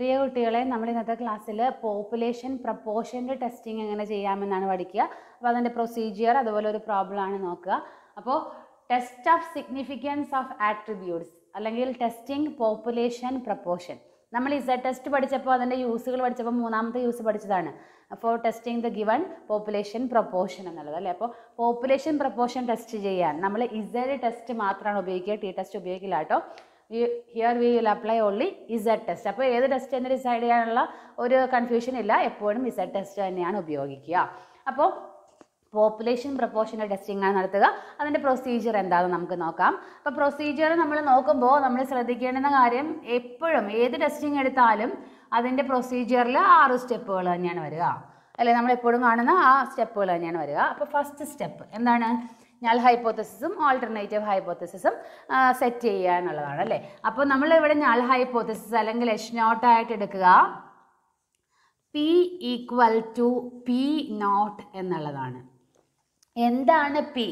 പ്രിയ കുട്ടികളെ നമ്മൾ ഇന്നത്തെ ക്ലാസ്സിൽ പോപ്പുലേഷൻ പ്രപ്പോഷൻ്റെ ടെസ്റ്റിംഗ് എങ്ങനെ ചെയ്യാമെന്നാണ് പഠിക്കുക അപ്പോൾ അതിൻ്റെ പ്രൊസീജിയർ അതുപോലെ ഒരു പ്രോബ്ലം ആണ് നോക്കുക അപ്പോൾ test of significance of attributes അല്ലെങ്കിൽ ടെസ്റ്റിംഗ് പോപ്പുലേഷൻ പ്രപ്പോഷൻ നമ്മൾ ഇസഡ് ടെസ്റ്റ് പഠിച്ചപ്പോൾ അതിൻ്റെ യൂസുകൾ പഠിച്ചപ്പോൾ മൂന്നാമത്തെ യൂസ് പഠിച്ചതാണ് അപ്പോൾ testing the given population proportion എന്നുള്ളത് അല്ലേ അപ്പോൾ പോപ്പുലേഷൻ പ്രപ്പോഷൻ ടെസ്റ്റ് ചെയ്യാൻ നമ്മൾ ഇസഡ് ടെസ്റ്റ് മാത്രമാണ് ഉപയോഗിക്കുക ടി ടെസ്റ്റ് ഉപയോഗിക്കില്ല കേട്ടോ here we will apply only Z test അപ്പോൾ ഏത് ടെസ്റ്റ് തന്നെ ഡിസൈഡ് ചെയ്യാനുള്ള ഒരു കൺഫ്യൂഷൻ ഇല്ല എപ്പോഴും ഇസഡ് ടെസ്റ്റ് തന്നെയാണ് ഉപയോഗിക്കുക അപ്പോൾ പോപ്പുലേഷൻ പ്രപ്പോർഷണൽ ടെസ്റ്റിംഗ് ആണ് നടത്തുക അതിൻ്റെ പ്രൊസീജിയർ എന്താണെന്ന് നമുക്ക് നോക്കാം അപ്പോൾ പ്രൊസീജിയർ നമ്മൾ നോക്കുമ്പോൾ നമ്മൾ ശ്രദ്ധിക്കേണ്ടുന്ന കാര്യം എപ്പോഴും ഏത് ടെസ്റ്റിംഗ് എടുത്താലും അതിൻ്റെ പ്രൊസീജിയറിൽ ആറ് സ്റ്റെപ്പുകൾ തന്നെയാണ് വരിക അല്ലെ നമ്മൾ എപ്പോഴും കാണുന്ന ആ സ്റ്റെപ്പുകൾ തന്നെയാണ് വരിക അപ്പോൾ ഫസ്റ്റ് സ്റ്റെപ്പ് എന്താണ് നൾ ഹൈപ്പോത്തസിസും ആൾട്ടർനേറ്റീവ് ഹൈപ്പോത്തസിസും സെറ്റ് ചെയ്യുക എന്നുള്ളതാണ് അല്ലേ അപ്പോൾ നമ്മളിവിടെ നൾ ഹൈപ്പോത്തസിസ് അല്ലെങ്കിൽ എച്ച് നോട്ടായിട്ട് എടുക്കുക P equal to P not എന്നുള്ളതാണ് എന്താണ് പി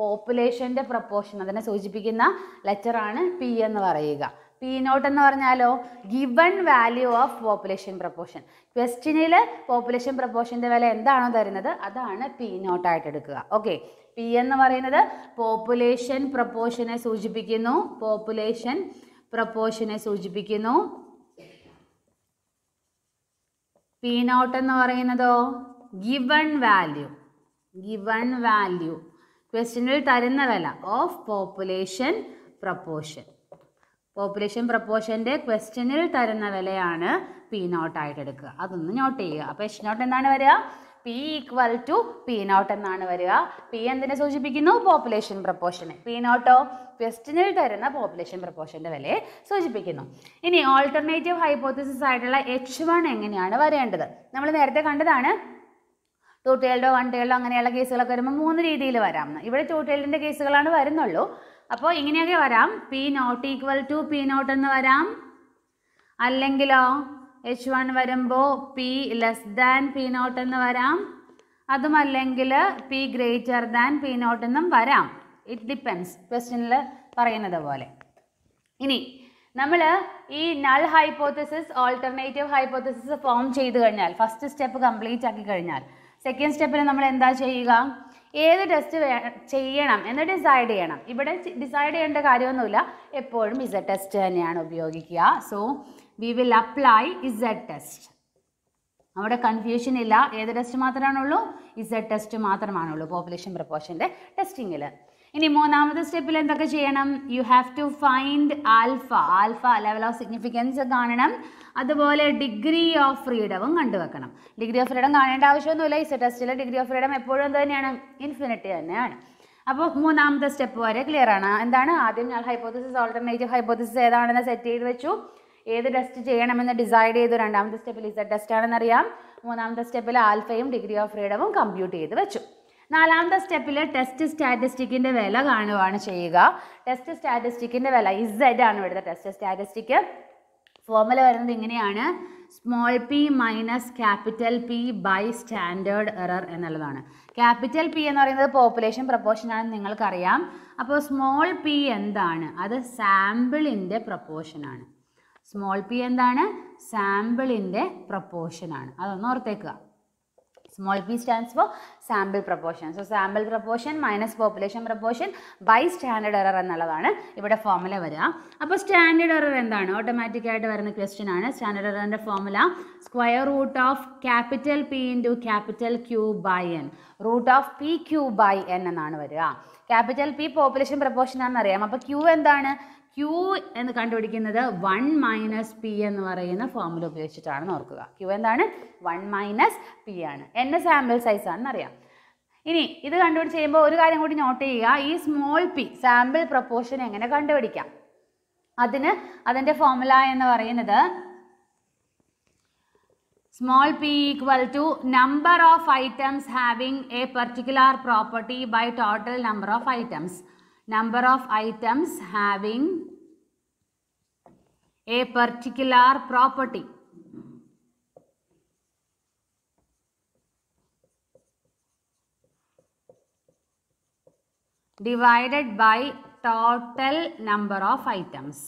പോപ്പുലേഷൻ്റെ പ്രപ്പോർഷൻ അതിനെ സൂചിപ്പിക്കുന്ന ലെറ്ററാണ് പി എന്ന് പറയുക പി നോട്ട് എന്ന് പറഞ്ഞാലോ given value of population proportion ക്വസ്റ്റിനിൽ പോപ്പുലേഷൻ പ്രപ്പോർഷൻ്റെ വില എന്താണോ തരുന്നത് അതാണ് പി നോട്ടായിട്ട് എടുക്കുക ഓക്കെ പി എന്ന് പറയുന്നത് പോപ്പുലേഷൻ പ്രപ്പോഷനെ സൂചിപ്പിക്കുന്നു പോപ്പുലേഷൻ പ്രപ്പോഷനെ സൂചിപ്പിക്കുന്നു പി നോട്ട് എന്ന് പറയുന്നതോ ഗിവൺ വാല്യൂ ഗിവൺ വാല്യൂ ക്വസ്റ്റ്യനിൽ തരുന്ന വില ഓഫ് പോപ്പുലേഷൻ പ്രപ്പോഷൻ പോപ്പുലേഷൻ പ്രപ്പോഷൻ്റെ ക്വസ്റ്റ്യനിൽ തരുന്ന വിലയാണ് പി നോട്ടായിട്ട് എടുക്കുക അതൊന്ന് നോട്ട് ചെയ്യുക അപ്പോൾ എച്ച് നോട്ട് എന്താണ് വരിക P equal to P not എന്നാണ് വരിക പി എന്തിനെ സൂചിപ്പിക്കുന്നു പോപ്പുലേഷൻ പ്രപ്പോർഷനെ പി നോട്ടോ ക്വസ്റ്റിനിൽ തരുന്ന പോപ്പുലേഷൻ പ്രപ്പോർഷൻ്റെ വിലയെ സൂചിപ്പിക്കുന്നു ഇനി ഓൾട്ടർനേറ്റീവ് ഹൈപ്പോത്തിസിസ് ആയിട്ടുള്ള എച്ച് വൺ എങ്ങനെയാണ് വരേണ്ടത് നമ്മൾ നേരത്തെ കണ്ടതാണ് ടു ടേൽഡോ വൺ ടേൽഡോ അങ്ങനെയുള്ള കേസുകളൊക്കെ വരുമ്പോൾ മൂന്ന് രീതിയിൽ വരാം ഇവിടെ ടു ടേൽഡിൻ്റെ കേസുകളാണ് വരുന്നുള്ളൂ അപ്പോൾ ഇങ്ങനെയൊക്കെ വരാം P not equal to P not എന്ന് വരാം അല്ലെങ്കിലോ എച്ച് വൺ വരുമ്പോൾ P less than P not എന്ന് വരാം അതുമല്ലെങ്കിൽ P greater than P not എന്നും വരാം ഇറ്റ് ഡിപ്പെൻസ് ക്വസ്റ്റ്യനിൽ പറയുന്നത് പോലെ ഇനി നമ്മൾ ഈ null hypothesis alternative hypothesis form ചെയ്ത് കഴിഞ്ഞാൽ ഫസ്റ്റ് സ്റ്റെപ്പ് കംപ്ലീറ്റ് ആക്കി കഴിഞ്ഞാൽ സെക്കൻഡ് സ്റ്റെപ്പിൽ നമ്മൾ എന്താ ചെയ്യുക ഏത് ടെസ്റ്റ് ചെയ്യണം എന്ന് ഡിസൈഡ് ചെയ്യണം ഇവിടെ ഡിസൈഡ് ചെയ്യേണ്ട കാര്യമൊന്നുമില്ല എപ്പോഴും ഇസ ടെസ്റ്റ് തന്നെയാണ് ഉപയോഗിക്കുക so we will apply Z test അവിടെ കൺഫ്യൂഷൻ ഇല്ല ഏത് ടെസ്റ്റ് മാത്രമാണുള്ളൂ ഇസഡ് ടെസ്റ്റ് മാത്രമാണുള്ളൂ പോപ്പുലേഷൻ പ്രപ്പോഷൻ്റെ ടെസ്റ്റിങ്ങിൽ ഇനി മൂന്നാമത്തെ സ്റ്റെപ്പിൽ എന്തൊക്കെ ചെയ്യണം you have to find alpha alpha level of significance കാണണം അതുപോലെ ഡിഗ്രി ഓഫ് ഫ്രീഡവും കണ്ടുവെക്കണം ഡിഗ്രി ഓഫ് ഫ്രീഡം കാണേണ്ട ആവശ്യമൊന്നുമില്ല ഇസ ടെസ്റ്റിൽ ഡിഗ്രി ഓഫ് ഫ്രീഡം എപ്പോഴും എന്ത് തന്നെയാണ് ഇൻഫിനിറ്റി തന്നെയാണ് അപ്പോൾ മൂന്നാമത്തെ സ്റ്റെപ്പ് വരെ ക്ലിയർ ആണ് എന്താണ് ആദ്യം ഞാൻ ഹൈപ്പോത്തിസിസ് ഓൾട്ടർനേറ്റീവ് ഹൈപ്പോത്തിസിസ് ഏതാണെന്ന് സെറ്റ് ചെയ്ത് വെച്ചു ഏത് ടെസ്റ്റ് ചെയ്യണമെന്ന് ഡിസൈഡ് ചെയ്തു രണ്ടാമത്തെ സ്റ്റെപ്പിൽ ഇസഡ് ടെസ്റ്റ് ആണെന്നറിയാം മൂന്നാമത്തെ സ്റ്റെപ്പിൽ ആൽഫയും ഡിഗ്രി ഓഫ് ഫ്രീഡവും കമ്പ്യൂട്ട് ചെയ്ത് വെച്ചു നാലാമത്തെ സ്റ്റെപ്പിൽ ടെസ്റ്റ് സ്റ്റാറ്റിസ്റ്റിക്കിൻ്റെ വില കാണുകയാണ് ചെയ്യുക ടെസ്റ്റ് സ്റ്റാറ്റിസ്റ്റിക്കിൻ്റെ വില ഇസഡ് ആണ് ഇവിടുത്തെ ടെസ്റ്റ് സ്റ്റാറ്റിസ്റ്റിക് ഫോർമുല വരുന്നത് ഇങ്ങനെയാണ് small P minus capital P by standard error എന്നുള്ളതാണ് ക്യാപിറ്റൽ പി എന്ന് പറയുന്നത് പോപ്പുലേഷൻ പ്രപ്പോർഷൻ ആണെന്ന് നിങ്ങൾക്കറിയാം അപ്പോൾ സ്മോൾ പി എന്താണ് അത് സാമ്പിളിൻ്റെ പ്രപ്പോർഷനാണ് സ്മോൾ പി എന്താണ് സാമ്പിളിൻ്റെ പ്രപ്പോർഷനാണ് അതൊന്ന് ഓർത്തേക്കുക small P stands for sample proportion so sample proportion minus population proportion by standard error എന്നുള്ളതാണ് ഇവിടെ ഫോമുല വരിക അപ്പോൾ സ്റ്റാൻഡേർഡ് എറർ എന്താണ് ഓട്ടോമാറ്റിക്കായിട്ട് വരുന്ന ക്വസ്റ്റ്യൻ ആണ് സ്റ്റാൻഡേർഡ് എററിൻ്റെ formula square root of capital P into capital Q by N root of P Q by N എന്നാണ് വരിക ക്യാപിറ്റൽ പി പോപ്പുലേഷൻ പ്രപ്പോർഷൻ അറിയാം അപ്പോൾ ക്യൂ എന്താണ് Q എന്ന് കണ്ടുപിടിക്കുന്നത് വൺ മൈനസ് പി എന്ന് പറയുന്ന ഫോമുല ഉപയോഗിച്ചിട്ടാണെന്ന് ഓർക്കുക Q എന്താണ് വൺ മൈനസ് പി ആണ് എൻ്റെ സാമ്പിൾ സൈസ് ആണെന്നറിയാം ഇനി ഇത് കണ്ടുപിടിച്ച് ചെയ്യുമ്പോൾ ഒരു കാര്യം കൂടി നോട്ട് ചെയ്യുക ഈ സ്മോൾ പി സാമ്പിൾ പ്രപ്പോർഷൻ എങ്ങനെ കണ്ടുപിടിക്കാം അതിന് അതിൻ്റെ ഫോമുല എന്ന് പറയുന്നത് small P equal to number of items having a particular property by total number of items number of items having a particular property. divided by total number of items.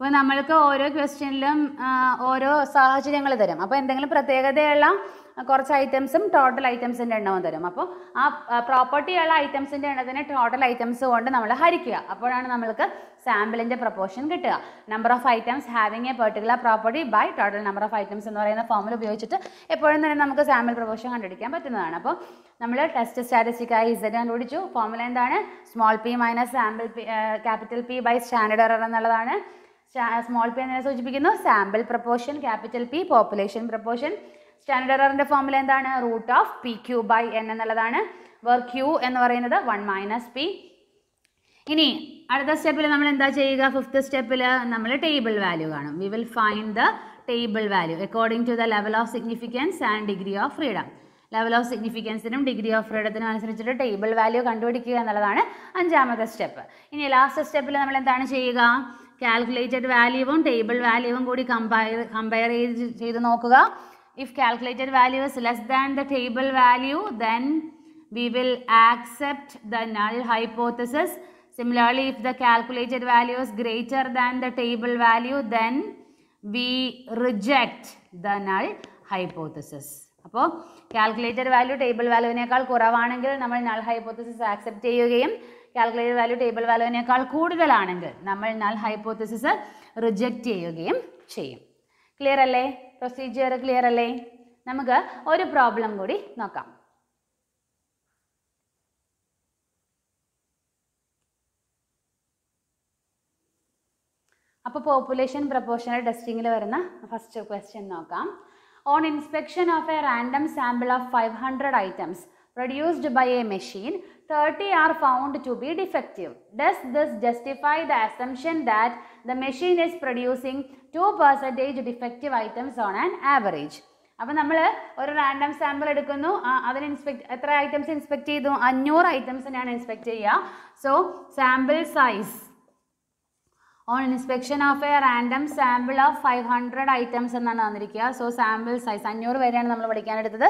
ഇപ്പോൾ നമ്മൾക്ക് ഓരോ ക്വസ്റ്റ്യനിലും ഓരോ സാഹചര്യങ്ങൾ തരും അപ്പോൾ എന്തെങ്കിലും പ്രത്യേകതയുള്ള കുറച്ച് ഐറ്റംസും ടോട്ടൽ ഐറ്റംസിൻ്റെ എണ്ണവും തരും അപ്പോൾ ആ പ്രോപ്പർട്ടിയുള്ള ഐറ്റംസിൻ്റെ എണ്ണത്തിന് ടോട്ടൽ ഐറ്റംസ് കൊണ്ട് നമ്മൾ ഹരിക്കുക അപ്പോഴാണ് നമ്മൾക്ക് സാമ്പിളിൻ്റെ പ്രൊപ്പോർഷൻ കിട്ടുക number of items having a particular property by total number of items എന്ന് പറയുന്ന ഫോമിൽ ഉപയോഗിച്ചിട്ട് എപ്പോഴും തന്നെ നമുക്ക് സാമ്പിൾ പ്രൊപ്പോർഷൻ കണ്ടുപിടിക്കാൻ പറ്റുന്നതാണ് അപ്പോൾ നമ്മൾ ടെസ്റ്റ് സ്റ്റാറ്റിസ്റ്റിക്കായി ഇസഡ് കണ്ടുപിടിച്ചു ഫോമുല എന്താണ് small P minus sample P capital P by standard error എന്നുള്ളതാണ് സ്മോൾ പി എന്നതിനെ സൂചിപ്പിക്കുന്നു sample proportion capital P population proportion standard എററിൻ്റെ ഫോമുല എന്താണ് root of P Q by N എന്നുള്ളതാണ് വേർ ക്യൂ എന്ന് പറയുന്നത് വൺ മൈനസ് പി ഇനി അടുത്ത സ്റ്റെപ്പിൽ നമ്മൾ എന്താ ചെയ്യുക ഫിഫ്ത്ത് സ്റ്റെപ്പിൽ നമ്മൾ ടേബിൾ വാല്യൂ കാണും we will find the table value according to the level of significance and degree of freedom level of സിഗ്നിഫിക്കൻസിനും ഡിഗ്രി ഓഫ് ഫ്രീഡത്തിനും അനുസരിച്ചിട്ട് ടേബിൾ വാല്യൂ കണ്ടുപിടിക്കുക എന്നുള്ളതാണ് അഞ്ചാമത്തെ സ്റ്റെപ്പ് ഇനി ലാസ്റ്റ് സ്റ്റെപ്പിൽ നമ്മൾ എന്താണ് ചെയ്യുക കാൽക്കുലേറ്റഡ് വാല്യൂവും ടേബിൾ വാല്യൂവും കൂടി കമ്പയർ കമ്പയർ ചെയ്ത് ചെയ്ത് നോക്കുക if calculated value is less than the table value then we will accept the null hypothesis. Similarly if the calculated value is greater than the table value then we reject the null hypothesis. അപ്പോൾ calculated value table വാല്യൂവിനേക്കാൾ കുറവാണെങ്കിൽ നമ്മൾ null hypothesis accept ചെയ്യുകയും calculated value table വാല്യൂവിനേക്കാൾ കൂടുതലാണെങ്കിൽ നമ്മൾ null hypothesis reject ചെയ്യുകയും ചെയ്യും ക്ലിയർ അല്ലേ പ്രൊസീജിയർ ക്ലിയർ അല്ലേ നമുക്ക് ഒരു പ്രോബ്ലം കൂടി നോക്കാം അപ്പോൾ പോപ്പുലേഷൻ പ്രപ്പോർഷണൽ ടെസ്റ്റിങ്ങിൽ വരുന്ന ഫസ്റ്റ് ക്വസ്റ്റ്യൻ നോക്കാം on inspection of a random sample of five hundred items produced by a machine thirty are found to be be does this justify the assumption that the machine machine producing two percentage defective items on an average അപ്പോൾ നമ്മൾ ഒരു random sample എടുക്കുന്നു അതിന് inspect എത്ര items inspect ചെയ്തു അഞ്ഞൂറ് ഐറ്റംസിനാണ് inspect ചെയ്യുക so sample size on inspection of a random sample of five hundred items എന്നാണ് തന്നിരിക്കുക സോ സാമ്പിൾ സൈസ് അഞ്ഞൂറ് പേരെയാണ് നമ്മൾ പഠിക്കാൻ എടുത്തത്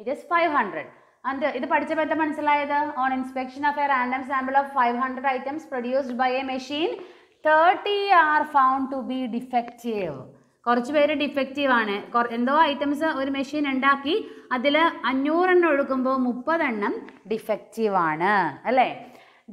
ഇറ്റ് ഈസ് ഫൈവ് ഹൺഡ്രഡ് അത് uh, ഇത് പഠിച്ചപ്പോൾ എന്താ മനസ്സിലായത് on inspection of a random sample of five hundred items produced by a machine thirty are found to be defective കുറച്ച് പേര് ഡിഫക്റ്റീവ് ആണ് എന്തോ ഐറ്റംസ് ഒരു മെഷീൻ ഉണ്ടാക്കി അതിൽ അഞ്ഞൂറെണ്ണം ഒഴുക്കുമ്പോൾ മുപ്പതെണ്ണം ഡിഫക്റ്റീവ് ആണ് അല്ലേ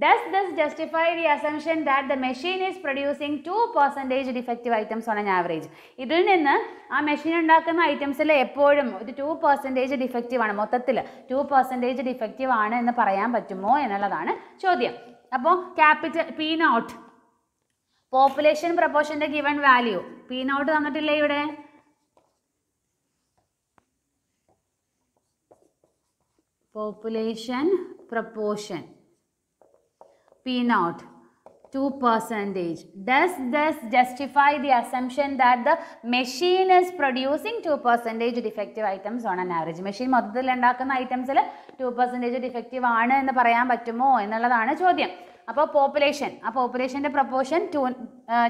does this justify the assumption that the machine is producing two percentage defective items on an average ഇതിൽ നിന്ന് ആ മെഷീൻ ഉണ്ടാക്കുന്ന ഐറ്റംസിൽ എപ്പോഴും ഒരു ടു പെർസെൻറ്റേജ് ഡിഫക്റ്റീവ് ആണ് മൊത്തത്തിൽ ടു പെർസെൻറ്റേജ് ഡിഫക്റ്റീവ് ആണ് എന്ന് പറയാൻ പറ്റുമോ എന്നുള്ളതാണ് ചോദ്യം അപ്പോൾ ക്യാപിറ്റൽ പി നോട്ട് പോപ്പുലേഷൻ പ്രപ്പോഷൻ്റെ ഗിവൺ വാല്യൂ പി നോട്ട് തന്നിട്ടില്ലേ ഇവിടെ population proportion p not two percentage does this justify the assumption that the machine is producing two percentage defective items on an average machine മൊത്തത്തിൽ ഉണ്ടാക്കുന്ന ഐറ്റംസിൽ to percentage defective ആണ് എന്ന് പറയാൻ പറ്റുമോ എന്നുള്ളതാണ് ചോദ്യം അപ്പോൾ പോപ്പുലേഷൻ ആ പോപ്പുലേഷൻ്റെ പ്രപ്പോർഷൻ ടു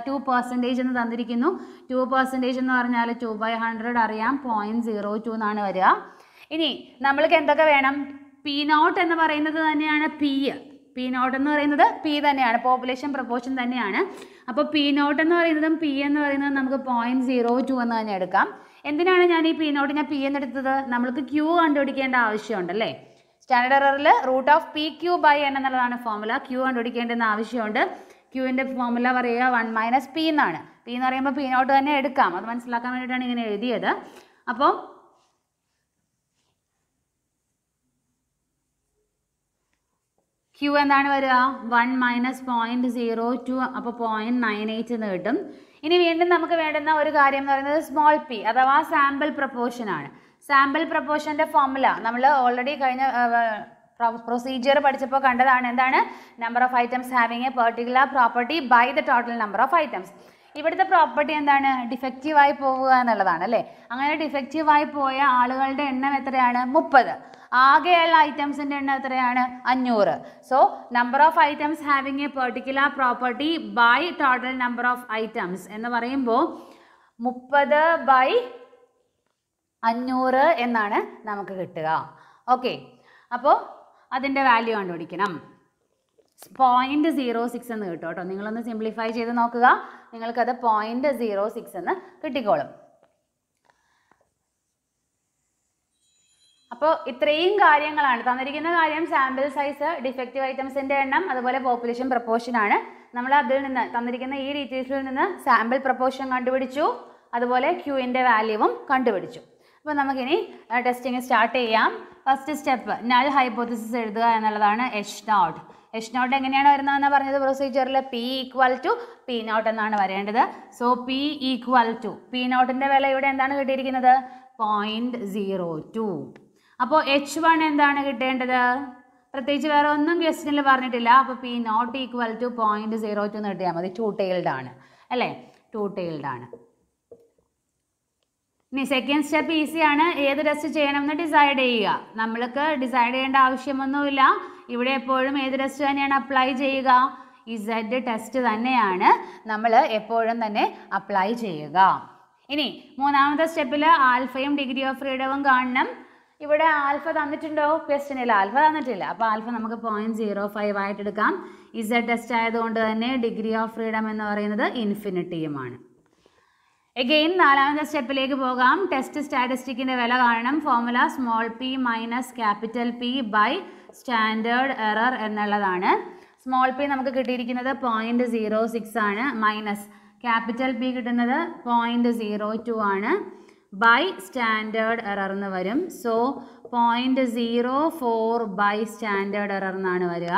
ടു പെർസെൻറ്റേജ് എന്ന് തന്നിരിക്കുന്നു ടു പെർസെൻറ്റേജ് എന്ന് പറഞ്ഞാൽ ടു ബൈ ഹൺഡ്രഡ് അറിയാം പോയിൻറ്റ് സീറോ ടു എന്നാണ് വരിക ഇനി നമ്മൾക്ക് എന്തൊക്കെ വേണം പി നോട്ട് എന്ന് പറയുന്നത് തന്നെയാണ് പി പി നോട്ട് എന്ന് പറയുന്നത് പി തന്നെയാണ് പോപ്പുലേഷൻ പ്രപ്പോർഷൻ തന്നെയാണ് അപ്പോൾ പി നോട്ട് എന്ന് പറയുന്നതും പി എന്ന് പറയുന്നതും നമുക്ക് പോയിന്റ് സീറോ ടു എന്ന് തന്നെ എടുക്കാം എന്തിനാണ് ഞാൻ ഈ പി നോട്ട് ഞാൻ പി എടുത്തത് നമ്മൾക്ക് ക്യൂ കണ്ടുപിടിക്കേണ്ട ആവശ്യമുണ്ടല്ലേ സ്റ്റാൻഡേർഡ് എററിൽ root of P Q by N എന്നുള്ളതാണ് ഫോമുല ക്യൂ കണ്ടുപിടിക്കേണ്ടെന്ന് ആവശ്യമുണ്ട് ക്യൂവിൻ്റെ ഫോമുല പറയുക വൺ മൈനസ് പി എന്നാണ് പി എന്ന് പറയുമ്പോൾ പി നോട്ട് തന്നെ എടുക്കാം അത് മനസ്സിലാക്കാൻ വേണ്ടിയിട്ടാണ് ഇങ്ങനെ എഴുതിയത് അപ്പോൾ ക്യൂ എന്താണ് വരിക one minus point zero two അപ്പോൾ പോയിൻറ്റ് നയൻ എയ്റ്റ് എന്ന് കിട്ടും ഇനി വീണ്ടും നമുക്ക് വേണ്ടുന്ന ഒരു കാര്യം എന്ന് പറയുന്നത് സ്മോൾ പി അഥവാ സാമ്പിൾ പ്രപ്പോർഷൻ ആണ് സാമ്പിൾ പ്രപ്പോർഷൻ്റെ ഫോമുല നമ്മൾ ഓൾറെഡി കഴിഞ്ഞ പ്രൊസീജിയർ പഠിച്ചപ്പോൾ കണ്ടതാണ് എന്താണ് number of items having a particular property by the total number of items ഇവിടുത്തെ പ്രോപ്പർട്ടി എന്താണ് ഡിഫക്റ്റീവായി പോവുക എന്നുള്ളതാണ് അല്ലേ അങ്ങനെ ഡിഫക്റ്റീവായി പോയ ആളുകളുടെ എണ്ണം എത്രയാണ് മുപ്പത് ആകെയുള്ള ഐറ്റംസിൻ്റെ എണ്ണം എത്രയാണ് അഞ്ഞൂറ് so number of items having a particular property by total number of items എന്ന് പറയുമ്പോൾ മുപ്പത് ബൈ അഞ്ഞൂറ് എന്നാണ് നമുക്ക് കിട്ടുക ഓക്കെ അപ്പോൾ അതിൻ്റെ വാല്യൂ കണ്ടുപിടിക്കണം പോയിൻറ്റ് സീറോ സിക്സ് എന്ന് കിട്ടും കേട്ടോ നിങ്ങളൊന്ന് സിംപ്ലിഫൈ ചെയ്ത് നോക്കുക നിങ്ങൾക്കത് പോയിൻറ്റ് സീറോ സിക്സ് എന്ന് കിട്ടിക്കോളും അപ്പോൾ ഇത്രയും കാര്യങ്ങളാണ് തന്നിരിക്കുന്ന കാര്യം സാമ്പിൾ സൈസ് ഡിഫക്റ്റീവ് ഐറ്റംസിൻ്റെ എണ്ണം അതുപോലെ പോപ്പുലേഷൻ പ്രപ്പോർഷൻ ആണ് നമ്മൾ അതിൽ നിന്ന് തന്നിരിക്കുന്ന ഈ ഡീറ്റെയിൽസിൽ നിന്ന് സാമ്പിൾ പ്രപ്പോർഷൻ കണ്ടുപിടിച്ചു അതുപോലെ ക്യൂവിൻ്റെ വാല്യൂവും കണ്ടുപിടിച്ചു അപ്പോൾ നമുക്കിനി ടെസ്റ്റിംഗ് സ്റ്റാർട്ട് ചെയ്യാം ഫസ്റ്റ് സ്റ്റെപ്പ് നൽ ഹൈപ്പോത്തിസിസ് എഴുതുക എന്നുള്ളതാണ് എച്ച് നോട്ട് എച്ച് നോട്ട് എങ്ങനെയാണ് വരുന്നതെന്ന് പറഞ്ഞത് പ്രൊസീജിയറിൽ p equal to P not എന്നാണ് വരേണ്ടത് so p equal to p നോട്ടിൻ്റെ വില ഇവിടെ എന്താണ് കിട്ടിയിരിക്കുന്നത് പോയിൻറ്റ് സീറോ ടു അപ്പോൾ എച്ച് വൺ എന്താണ് കിട്ടേണ്ടത് പ്രത്യേകിച്ച് വേറെ ഒന്നും ക്വസ്റ്റ്യനിൽ പറഞ്ഞിട്ടില്ല അപ്പോൾ p not equal to point zero two എന്ന് കിട്ടിയാൽ മതി ടു ടൈൽഡ് ആണ് അല്ലേ ടു ടൈൽഡ് ആണ് ഇനി സെക്കൻഡ് സ്റ്റെപ്പ് ഈസി ആണ് ഏത് ടെസ്റ്റ് ചെയ്യണമെന്ന് ഡിസൈഡ് ചെയ്യുക നമ്മൾക്ക് ഡിസൈഡ് ചെയ്യേണ്ട ആവശ്യമൊന്നുമില്ല ഇവിടെ എപ്പോഴും ഏത് ടെസ്റ്റ് തന്നെയാണ് അപ്ലൈ ചെയ്യുക സെഡ് ടെസ്റ്റ് തന്നെയാണ് നമ്മൾ എപ്പോഴും തന്നെ അപ്ലൈ ചെയ്യുക ഇനി മൂന്നാമത്തെ സ്റ്റെപ്പിൽ ആൽഫയും ഡിഗ്രി ഓഫ് ഫ്രീഡവും കാണണം ഇവിടെ ആൽഫ തന്നിട്ടുണ്ടോ ക്വസ്റ്റ്യനിൽ ആൽഫ തന്നിട്ടില്ല അപ്പോൾ ആൽഫ നമുക്ക് പോയിൻറ്റ് സീറോ ഫൈവ് ആയിട്ട് എടുക്കാം ഇസഡ് ടെസ്റ്റ് ആയതുകൊണ്ട് തന്നെ ഡിഗ്രി ഓഫ് ഫ്രീഡം എന്ന് പറയുന്നത് ഇൻഫിനിറ്റിയുമാണ് എഗെയിൻ നാലാമത്തെ സ്റ്റെപ്പിലേക്ക് പോകാം ടെസ്റ്റ് സ്റ്റാറ്റിസ്റ്റിക്കിൻ്റെ വില കാണണം formula small P minus capital P by standard error എന്നുള്ളതാണ് സ്മോൾ പി നമുക്ക് കിട്ടിയിരിക്കുന്നത് പോയിൻറ്റ് സീറോ സിക്സ് ആണ് മൈനസ് ക്യാപിറ്റൽ പി കിട്ടുന്നത് പോയിൻറ്റ് സീറോ ടു ആണ് ബൈ സ്റ്റാൻഡേർഡ് എറർ എന്ന് വരും so point zero four by standard error എന്നാണ് വരിക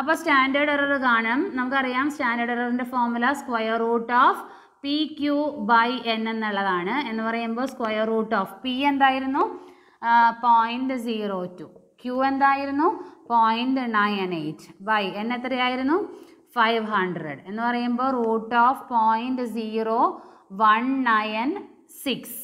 അപ്പോൾ സ്റ്റാൻഡേർഡ് എറർ കാണും നമുക്കറിയാം സ്റ്റാൻഡേർഡ് എററിൻ്റെ formula square root of p q by N എന്നുള്ളതാണ് എന്ന് പറയുമ്പോൾ സ്ക്വയർ റൂട്ട് ഓഫ് പി എന്തായിരുന്നു പോയിൻറ്റ് സീറോ ടു ക്യു എന്തായിരുന്നു point nine eight by n എത്രയായിരുന്നു ഫൈവ് ഹൺഡ്രഡ് എന്ന് പറയുമ്പോൾ root of point zero one nine six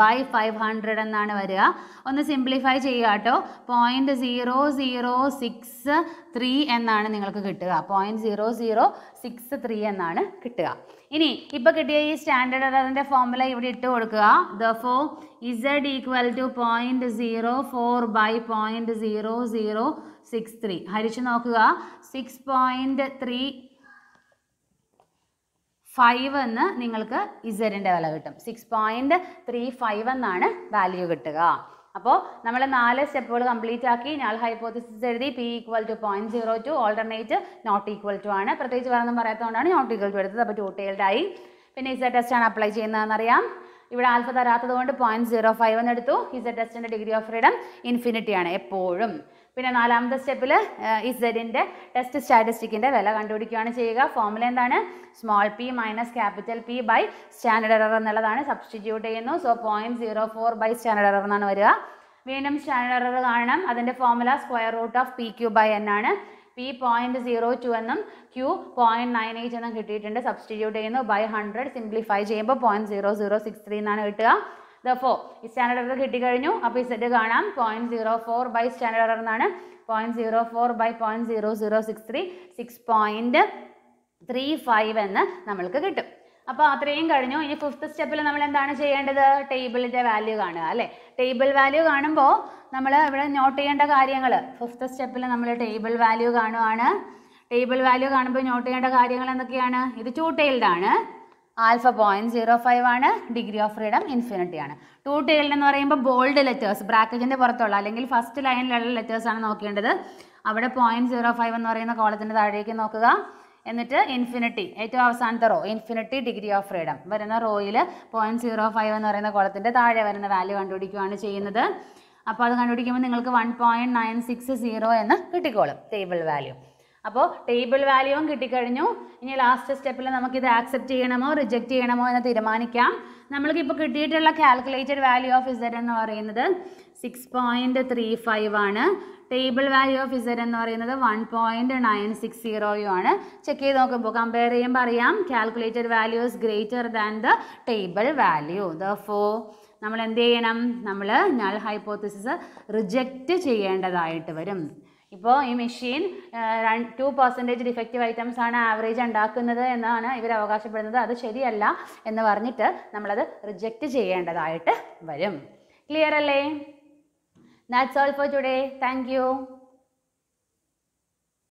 by five hundred എന്നാണ് വരിക ഒന്ന് സിംപ്ലിഫൈ ചെയ്യുക കേട്ടോ point zero zero six three എന്നാണ് നിങ്ങൾക്ക് കിട്ടുക point zero zero six three എന്നാണ് കിട്ടുക ഇനി ഇപ്പം കിട്ടിയ ഈ സ്റ്റാൻഡേർഡ് അതിൻ്റെ ഫോമുല ഇവിടെ ഇട്ട് കൊടുക്കുക therefore Z equal to point zero four by point zero zero six three ഹരിച്ച് നോക്കുക സിക്സ് പോയിൻറ്റ് ത്രീ ഫൈവ് എന്ന് നിങ്ങൾക്ക് ഇസഡിൻ്റെ വില കിട്ടും സിക്സ് പോയിൻറ്റ് ത്രീ ഫൈവ് എന്നാണ് വാല്യൂ കിട്ടുക അപ്പോൾ നമ്മൾ നാല് സ്റ്റെപ്പുകൾ കംപ്ലീറ്റ് ആക്കി ഞാൻ ഹൈപ്പോത്തിസിസ് എഴുതി p equal to point zero two alternate not equal to ആണ് പ്രത്യേകിച്ച് വേറെ ഒന്നും പറയാത്തതുകൊണ്ടാണ് നോട്ട് ഈക്വൽ ടു എടുത്തത് അപ്പോൾ ടു ആയി പിന്നെ ഇസ ടെസ്റ്റ് ആണ് അപ്ലൈ ചെയ്യുന്നതെന്നറിയാം ഇവിടെ ആൽഫ തരാത്തത് കൊണ്ട് പോയിന്റ് സീറോ ഫൈവ് എന്ന് എടുത്തു ഇസ ടെസ്റ്റിൻ്റെ ഡിഗ്രി ഓഫ് ഫ്രീഡം ഇൻഫിനിറ്റി ആണ് എപ്പോഴും പിന്നെ നാലാമത്തെ സ്റ്റെപ്പിൽ ഇസഡിൻ്റെ ടെസ്റ്റ് സ്റ്റാറ്റിസ്റ്റിക്കിൻ്റെ വില കണ്ടുപിടിക്കുകയാണ് ചെയ്യുക ഫോമുല എന്താണ് small P minus capital P by standard error എന്നുള്ളതാണ് സബ്സ്റ്റിറ്റ്യൂട്ട് ചെയ്യുന്നു so point zero four by standard error എന്നാണ് വരിക വീണ്ടും സ്റ്റാൻഡേർഡ് എറർ കാണണം അതിൻ്റെ formula square root of P Q by n ആണ് പി പോയിൻറ്റ് സീറോ ടു എന്നും ക്യൂ പോയിൻറ്റ് നയൻ എയ്റ്റ് എന്നും കിട്ടിയിട്ടുണ്ട് സബ്സ്റ്റിറ്റ്യൂട്ട് ചെയ്യുന്നു ബൈ ഹൺഡ്രഡ് സിംപ്ലിഫൈ ചെയ്യുമ്പോൾ point zero zero six three എന്നാണ് കിട്ടുക ദോ ഈ സ്റ്റാൻഡേർഡ് എറർ കിട്ടിക്കഴിഞ്ഞു അപ്പോൾ സെറ്റ് കാണാം point zero four by standard error എന്നാണ് point zero four by point zero zero six three six point three five എന്ന് നമ്മൾക്ക് കിട്ടും അപ്പോൾ അത്രയും കഴിഞ്ഞു ഇനി ഫിഫ്ത്ത് സ്റ്റെപ്പിൽ നമ്മൾ എന്താണ് ചെയ്യേണ്ടത് ടേബിളിൻ്റെ വാല്യൂ കാണുക അല്ലേ ടേബിൾ വാല്യൂ കാണുമ്പോൾ നമ്മൾ ഇവിടെ നോട്ട് ചെയ്യേണ്ട കാര്യങ്ങൾ ഫിഫ്ത്ത് സ്റ്റെപ്പിൽ നമ്മൾ ടേബിൾ വാല്യൂ കാണുവാണ് ടേബിൾ വാല്യൂ കാണുമ്പോൾ നോട്ട് ചെയ്യേണ്ട കാര്യങ്ങൾ എന്തൊക്കെയാണ് ഇത് ടൂ ടൈൽഡ് ആണ് ആൽഫ പോയിന്റ് സീറോ ഫൈവ് ആണ് ഡിഗ്രി ഓഫ് ഫ്രീഡം ഇൻഫിനിറ്റി ആണ് ടു ടേൽ എന്ന് പറയുമ്പോൾ ബോൾഡ് ലെറ്റേഴ്സ് ബ്രാക്കറ്റിൻ്റെ പുറത്തുള്ള അല്ലെങ്കിൽ ഫസ്റ്റ് ലൈനിലുള്ള ലെറ്റേഴ്സ് ആണ് നോക്കേണ്ടത് അവിടെ പോയിന്റ് സീറോ ഫൈവ് എന്ന് പറയുന്ന കോളത്തിൻ്റെ താഴേക്ക് നോക്കുക എന്നിട്ട് ഇൻഫിനിറ്റി ഏറ്റവും അവസാനത്തെ row infinity degree of freedom വരുന്ന റോയിൽ പോയിന്റ് സീറോ ഫൈവ് എന്ന് പറയുന്ന കോളത്തിൻ്റെ താഴെ വരുന്ന വാല്യൂ കണ്ടുപിടിക്കുകയാണ് ചെയ്യുന്നത് അപ്പോൾ അത് കണ്ടുപിടിക്കുമ്പോൾ നിങ്ങൾക്ക് one point nine six zero എന്ന് കിട്ടിക്കോളും ടേബിൾ വാല്യൂ അപ്പോൾ ടേബിൾ വാല്യൂവും കിട്ടിക്കഴിഞ്ഞു ഇനി ലാസ്റ്റ് സ്റ്റെപ്പിൽ നമുക്കിത് ആക്സെപ്റ്റ് ചെയ്യണമോ റിജക്റ്റ് ചെയ്യണമോ എന്ന് തീരുമാനിക്കാം ഇപ്പോൾ കിട്ടിയിട്ടുള്ള കാൽക്കുലേറ്റഡ് വാല്യൂ ഓഫ് ഇസഡ് എന്ന് പറയുന്നത് സിക്സ് പോയിൻറ്റ് ത്രീ ഫൈവ് ആണ് ടേബിൾ വാല്യൂ ഓഫ് ഇസഡ് എന്ന് പറയുന്നത് വൺ പോയിൻറ്റ് നയൻ സിക്സ് സീറോയും ആണ് ചെക്ക് ചെയ്ത് നോക്കുമ്പോൾ കമ്പയർ ചെയ്യുമ്പോൾ അറിയാം calculated value is greater than the table value therefore നമ്മൾ എന്ത് ചെയ്യണം നമ്മൾ നൾ ഹൈപ്പോത്തിസിസ് റിജക്റ്റ് ചെയ്യേണ്ടതായിട്ട് വരും ഇപ്പോൾ ഈ machine two percentage defective items ആണ് ആവറേജ് ഉണ്ടാക്കുന്നത് എന്നാണ് ഇവർ അവകാശപ്പെടുന്നത് അത് ശരിയല്ല എന്ന് പറഞ്ഞിട്ട് നമ്മളത് റിജക്റ്റ് ചെയ്യേണ്ടതായിട്ട് വരും ക്ലിയർ അല്ലേ that's all for today thank